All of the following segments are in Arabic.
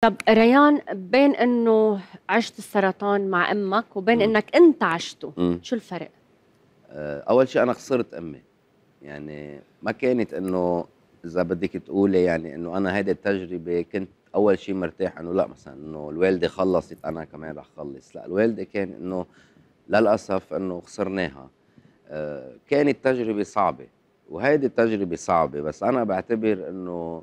طب ريان بين انه عشت السرطان مع امك وبين م. انك انت عشته م. شو الفرق آه، اول شيء انا خسرت امي يعني ما كانت انه اذا بدك تقولي يعني انه انا هيدي التجربه كنت اول شيء مرتاح انه لا مثلا انه الوالده خلصت انا كمان رح خلص لا الوالده كان انه للاسف انه خسرناها آه، كانت تجربه صعبه وهيدي التجربه صعبه بس انا بعتبر انه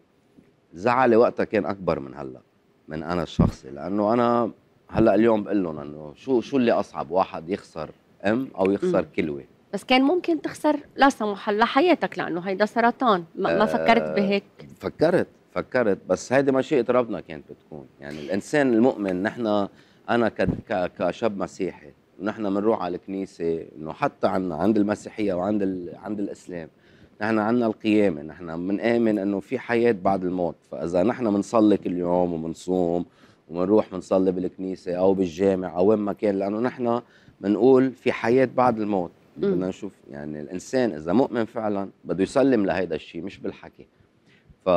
زعلي وقتها كان اكبر من هلا من انا الشخصي لانه انا هلا اليوم بقول لهم انه شو شو اللي اصعب واحد يخسر ام او يخسر م. كلوه بس كان ممكن تخسر لا سمح الله حياتك لانه هيدا سرطان ما, أه ما فكرت بهيك فكرت فكرت بس هيدي مشيئه ربنا كانت بتكون يعني الانسان المؤمن نحن انا كشاب مسيحي ونحن بنروح على الكنيسه انه حتى عنا عند المسيحيه وعند عند الاسلام نحن عندنا القيامة نحن بنآمن أنه في حياة بعد الموت فإذا نحن بنصلي كل يوم وبنصوم وبنروح بنصلي بالكنيسة أو بالجامع أو وين ما كان لأنه نحن بنقول في حياة بعد الموت بدنا نشوف يعني الإنسان إذا مؤمن فعلا بده يسلم لهيدا الشيء مش بالحكي ف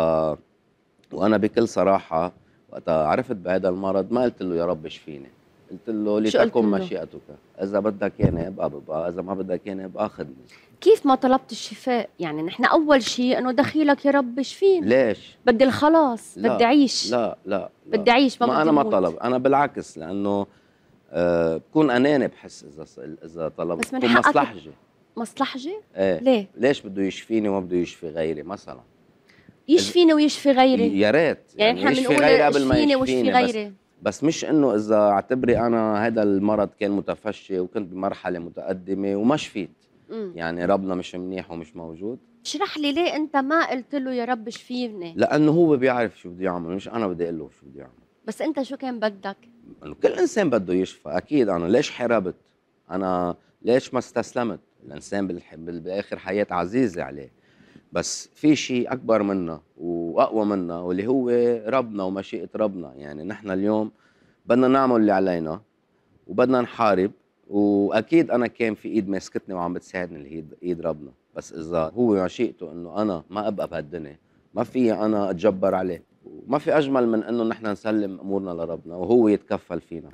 وأنا بكل صراحة وقتها عرفت بهذا المرض ما قلت له يا رب اشفيني قلت له لتكن مشيئتك اذا بدك اياني ابقى ببقى اذا ما بدك اياني ابقى خدني كيف ما طلبت الشفاء يعني نحن اول شيء انه دخيلك يا رب شفيني ليش بدي الخلاص بدي اعيش لا, لا لا بدي اعيش ما, ما بدي انا ما طلب انا بالعكس لانه أه بكون اناني بحس اذا اذا طلبت بس من بكون مصلحجي مصلحجي؟ ايه ليه؟ ليش بده يشفيني وما بده يشفي غيري مثلا؟ يشفيني ويشفي غيري يا ريت يعني نحن يعني بنقول يشفيني ويشفي غيري بس مش انه اذا اعتبري انا هذا المرض كان متفشي وكنت بمرحله متقدمه وما شفيت يعني ربنا مش منيح ومش موجود اشرح لي ليه انت ما قلت له يا رب شفيني لانه هو بيعرف شو بده يعمل مش انا بدي اقول له شو بده يعمل بس انت شو كان بدك انه كل انسان بده يشفى اكيد انا ليش حربت انا ليش ما استسلمت الانسان بالاخر حياه عزيزه عليه بس في شيء اكبر منا واقوى منا واللي هو ربنا ومشيئه ربنا يعني نحن اليوم بدنا نعمل اللي علينا وبدنا نحارب واكيد انا كان في ايد ماسكتني وعم بتساعدني اللي هي ايد ربنا بس اذا هو مشيئته انه انا ما ابقى بهالدنيا ما في انا اتجبر عليه وما في اجمل من انه نحن نسلم امورنا لربنا وهو يتكفل فينا